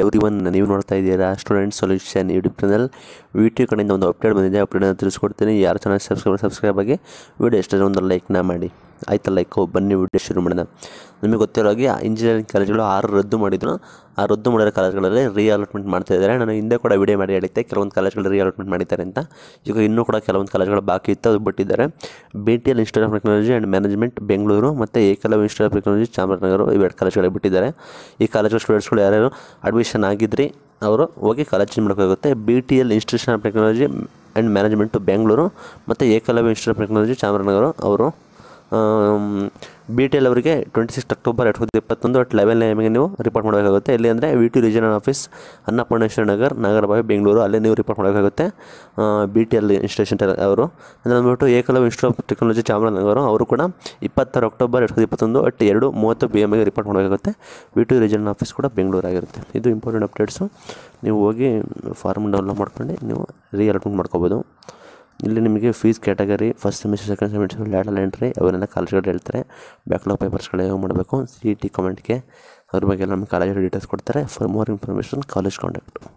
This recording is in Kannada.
ಯಾವ್ದಿ ಒನ್ ನೀವು ನೋಡ್ತಾ ಇದ್ದೀರಾ student solution YouTube channel video ಕಡೆಯಿಂದ ಒಂದು ಅಪ್ಡೇಟ್ ಬಂದಿದೆ ಅಪ್ಡೇಟ್ ತಿಳಿಸ್ಕೊಡ್ತೀನಿ ಯಾರು ಚೆನ್ನಾಗಿ ಸಬ್ಸ್ಕ್ರೈಬ್ ಸಬ್ಸ್ಕ್ರೈಬ್ ಆಗಿ ವೀಡಿಯೋ ಎಷ್ಟೊಂದು ಒಂದು ಲೈಕ್ನ ಮಾಡಿ ಆಯ್ತಲ್ಲ ಲೈಕ್ ಬನ್ನಿ ವಿಡಿಯೋ ಶುರು ಮಾಡೋಣ ನಿಮಗೆ ಗೊತ್ತಿರೋ ಹಾಗೆ ಇಂಜಿನಿಯರಿಂಗ್ ಕಾಲೇಜ್ಗಳು ಆರು ರದ್ದು ಮಾಡಿದ್ರು ಆ ರದ್ದು ಮಾಡಿರೋ ಕಾಲೇಜ್ಗಳಲ್ಲಿ ರಿಅಲಾಟ್ಮೆಂಟ್ ಮಾಡ್ತಾ ಇದ್ದಾರೆ ನಾನು ಹಿಂದೆ ಕೂಡ ವಿಡಿಯೋ ಮಾಡಿ ಹೇಳಿದ್ದೆ ಕೆಲವೊಂದು ಕಾಲೇಜ್ಗಳು ರಿಅಲಾಟ್ಮೆಂಟ್ ಮಾಡಿದ್ದಾರೆ ಅಂತ ಈಗ ಇನ್ನೂ ಕೂಡ ಕೆಲವೊಂದು ಕಾಲೇಜ್ಗಳು ಬಾಕಿ ಇತ್ತು ಅದು ಬಿಟ್ಟಿದ್ದಾರೆ B T L institute of technology and management Bengaluru ಮತ್ತು Eklavya institute of technology Chamarajanagar ಎರಡು ಕಾಲೇಜ್ಗಳಿಗೆ ಬಿಟ್ಟಿದ್ದಾರೆ ಈ ಕಾಲೇಜ್ಗಳ ಸ್ಟೂಡೆಂಟ್ಸ್ಗಳು ಯಾರ್ಯಾರು ಅಡ್ಮಿಷನ್ ಆಗಿದ್ರಿ ಅವರು ಹೋಗಿ ಕಾಲೇಜ್ ಚೇಂಜ್ ಮಾಡೋಕ್ಕಾಗುತ್ತೆ B T L institution of technology and management Bengaluru ಮತ್ತು Eklavya institute of technology Chamarajanagar ಅವರು ಬಿ ಟಿ ಎಲ್ ಅವರಿಗೆ ಟ್ವೆಂಟಿ ಸಿಕ್ಸ್ ಅಕ್ಟೋಬರ್ ಎರಡು ಸಾವಿರದ ಇಪ್ಪತ್ತೊಂದು ಅಟ್ ಲೆವೆನ್ ಎಮ್ಗೆ ನೀವು ರಿಪೋರ್ಟ್ ಮಾಡಬೇಕಾಗುತ್ತೆ ಇಲ್ಲಿ ಅಂದರೆ V T regional office Annapoorneshwara Nagar Nagarbhavi Bengaluru ಅಲ್ಲೇ ನೀವು ರಿಪೋರ್ಟ್ ಮಾಡಬೇಕಾಗುತ್ತೆ ಬಿ ಟಿ ಎಲ್ ಇನ್ಸ್ಟೇಷನ್ ಅವರು ಅಂದರೆ ಅಂದ್ಬಿಟ್ಟು Eklavya institute of technology Chamarajanagar ಅವರು ಕೂಡ ಇಪ್ಪತ್ತಾರು ಅಕ್ಟೋಬರ್ ಎರಡು ಸಾವಿರದ ಇಪ್ಪತ್ತೊಂದು ಅಟ್ ಎರಡು ಮೂವತ್ತು ಬಿ ಎಮ್ಗೆ ರಿಪೋರ್ಟ್ ಮಾಡಬೇಕಾಗುತ್ತೆ ವಿ ಟಿ ರೀಜನಲ್ ಆಫೀಸ್ ಕೂಡ ಬೆಂಗಳೂರಾಗಿರುತ್ತೆ ಇದು ಇಂಪಾರ್ಟೆಂಟ್ ಅಪ್ಡೇಟ್ಸು ನೀವು ಹೋಗಿ ಫಾರ್ಮ್ ಡೌನ್ಲೋಡ್ ಮಾಡ್ಕೊಂಡು ನೀವು ರೀ ಅಡ್ಮಿಟ್ ಮಾಡ್ಕೋಬೋದು ಇಲ್ಲಿ ನಿಮಗೆ fees category first semester second semester lateral entry ಅವರೆಲ್ಲ ಕಾಲೇಜ್ಗಳು ಹೇಳ್ತಾರೆ ಬ್ಯಾಕ್ಲಾಗ್ ಪೇಪರ್ಸ್ಗಳು ಹೇಗೆ ಮಾಡಬೇಕು ಸಿ ಇ ಟಿ ಕಮೆಂಟ್ಗೆ ಅವ್ರ ಬಗ್ಗೆ ನಮ್ಮ ಕಾಲೇಜಲ್ಲಿ ಡೀಟೇಲ್ಸ್ ಕೊಡ್ತಾರೆ for more information college contact